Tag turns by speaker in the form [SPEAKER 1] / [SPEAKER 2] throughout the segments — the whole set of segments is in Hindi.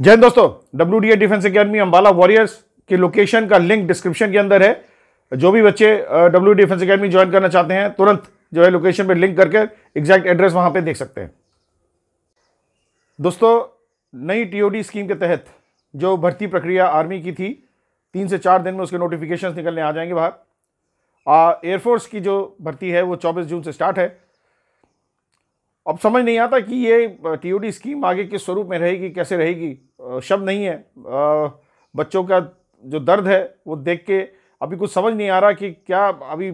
[SPEAKER 1] जय दोस्तों W D A defence academy Ambala warriors के लोकेशन का लिंक डिस्क्रिप्शन के अंदर है जो भी बच्चे डब्ल्यू डिफेंस अकेडमी ज्वाइन करना चाहते हैं तुरंत जो है लोकेशन पे लिंक करके एग्जैक्ट एड्रेस वहां पे देख सकते हैं दोस्तों नई टीओडी स्कीम के तहत जो भर्ती प्रक्रिया आर्मी की थी तीन से चार दिन में उसके नोटिफिकेशन निकलने आ जाएंगे बाहर एयरफोर्स की जो भर्ती है वो चौबीस जून से स्टार्ट है अब समझ नहीं आता कि ये टीओडी स्कीम आगे किस स्वरूप में रहेगी कैसे रहेगी शब्द नहीं है बच्चों का जो दर्द है वो देख के अभी कुछ समझ नहीं आ रहा कि क्या अभी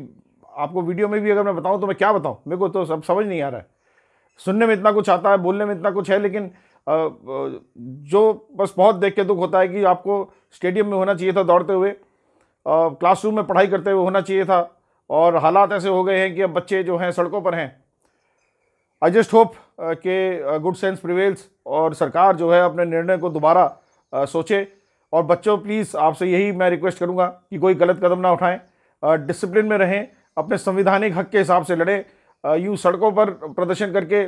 [SPEAKER 1] आपको वीडियो में भी अगर मैं बताऊं तो मैं क्या बताऊं मेरे को तो सब समझ नहीं आ रहा है सुनने में इतना कुछ आता है बोलने में इतना कुछ है लेकिन जो बस बहुत देख के दुख होता है कि आपको स्टेडियम में होना चाहिए था दौड़ते हुए क्लासरूम में पढ़ाई करते हुए होना चाहिए था और हालात ऐसे हो गए हैं कि अब बच्चे जो हैं सड़कों पर हैं आई जस्ट होप के गुड सेंस प्रिवेल्स और सरकार जो है अपने निर्णय को दोबारा uh, सोचे और बच्चों प्लीज़ आपसे यही मैं रिक्वेस्ट करूँगा कि कोई गलत कदम ना उठाएं डिसिप्लिन uh, में रहें अपने संविधानिक हक के हिसाब से लड़ें uh, यूँ सड़कों पर प्रदर्शन करके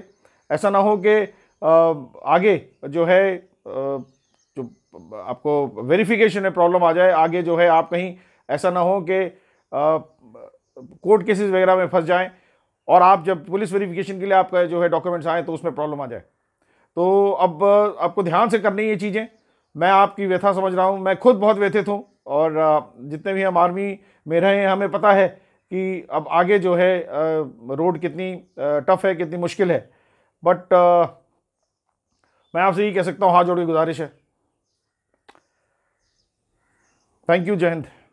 [SPEAKER 1] ऐसा ना हो कि आगे जो है जो आपको वेरिफिकेशन में प्रॉब्लम आ जाए आगे जो है आप कहीं ऐसा ना हो कि कोर्ट केसेस वगैरह में फंस जाएं और आप जब पुलिस वेरिफिकेशन के लिए आपका जो है डॉक्यूमेंट्स आए तो उसमें प्रॉब्लम आ जाए तो अब आपको ध्यान से करनी ये चीज़ें मैं आपकी व्यथा समझ रहा हूँ मैं खुद बहुत व्यथित हूँ और जितने भी हम आर्मी में रहे हैं हमें पता है कि अब आगे जो है रोड कितनी टफ़ है कितनी मुश्किल है बट मैं आपसे यही कह सकता हूँ हाथ जोड़ के गुजारिश है थैंक यू जय हिंद